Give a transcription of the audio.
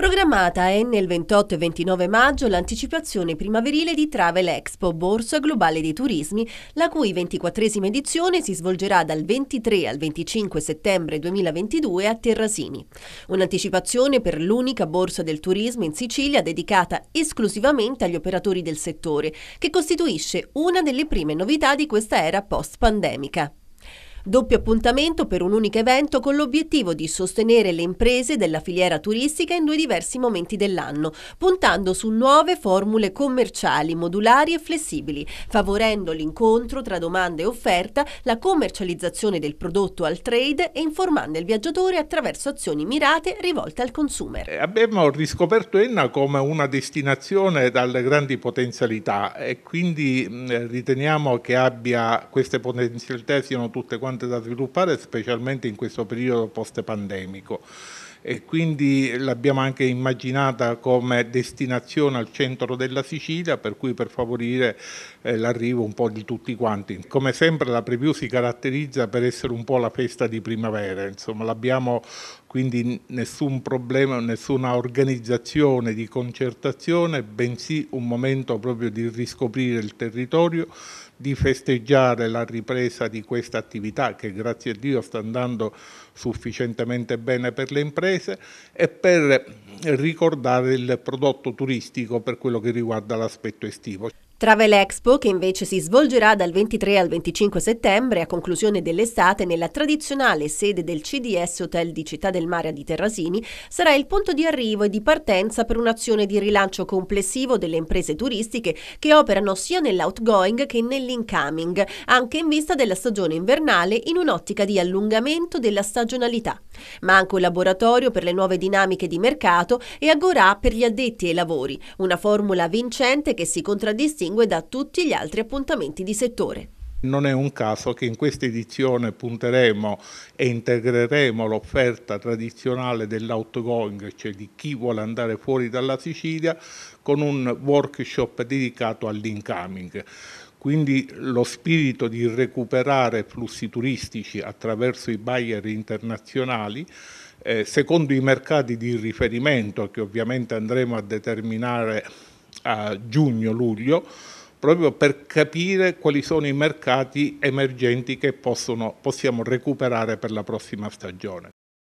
Programmata è nel 28 e 29 maggio l'anticipazione primaverile di Travel Expo, Borsa Globale dei Turismi, la cui 24esima edizione si svolgerà dal 23 al 25 settembre 2022 a Terrasini. Un'anticipazione per l'unica borsa del turismo in Sicilia dedicata esclusivamente agli operatori del settore, che costituisce una delle prime novità di questa era post-pandemica. Doppio appuntamento per un unico evento con l'obiettivo di sostenere le imprese della filiera turistica in due diversi momenti dell'anno, puntando su nuove formule commerciali, modulari e flessibili, favorendo l'incontro tra domanda e offerta, la commercializzazione del prodotto al trade e informando il viaggiatore attraverso azioni mirate rivolte al consumer. Eh, abbiamo riscoperto Enna come una destinazione dalle grandi potenzialità e quindi riteniamo che abbia queste potenzialità siano tutte quante importante da sviluppare, specialmente in questo periodo post-pandemico e quindi l'abbiamo anche immaginata come destinazione al centro della Sicilia per cui per favorire eh, l'arrivo un po' di tutti quanti. Come sempre la preview si caratterizza per essere un po' la festa di primavera, insomma l'abbiamo quindi nessun problema, nessuna organizzazione di concertazione, bensì un momento proprio di riscoprire il territorio, di festeggiare la ripresa di questa attività che grazie a Dio sta andando sufficientemente bene per le imprese imprese e per ricordare il prodotto turistico per quello che riguarda l'aspetto estivo. Travel Expo, che invece si svolgerà dal 23 al 25 settembre a conclusione dell'estate nella tradizionale sede del CDS Hotel di Città del Mare di Terrasini, sarà il punto di arrivo e di partenza per un'azione di rilancio complessivo delle imprese turistiche che operano sia nell'outgoing che nell'incoming, anche in vista della stagione invernale in un'ottica di allungamento della stagionalità. Ma anche un laboratorio per le nuove dinamiche di mercato e agora per gli addetti ai lavori, una formula vincente che si contraddistingue distingue da tutti gli altri appuntamenti di settore. Non è un caso che in questa edizione punteremo e integreremo l'offerta tradizionale dell'outgoing, cioè di chi vuole andare fuori dalla Sicilia, con un workshop dedicato all'incoming. Quindi lo spirito di recuperare flussi turistici attraverso i buyer internazionali eh, secondo i mercati di riferimento che ovviamente andremo a determinare a giugno-luglio, proprio per capire quali sono i mercati emergenti che possono, possiamo recuperare per la prossima stagione.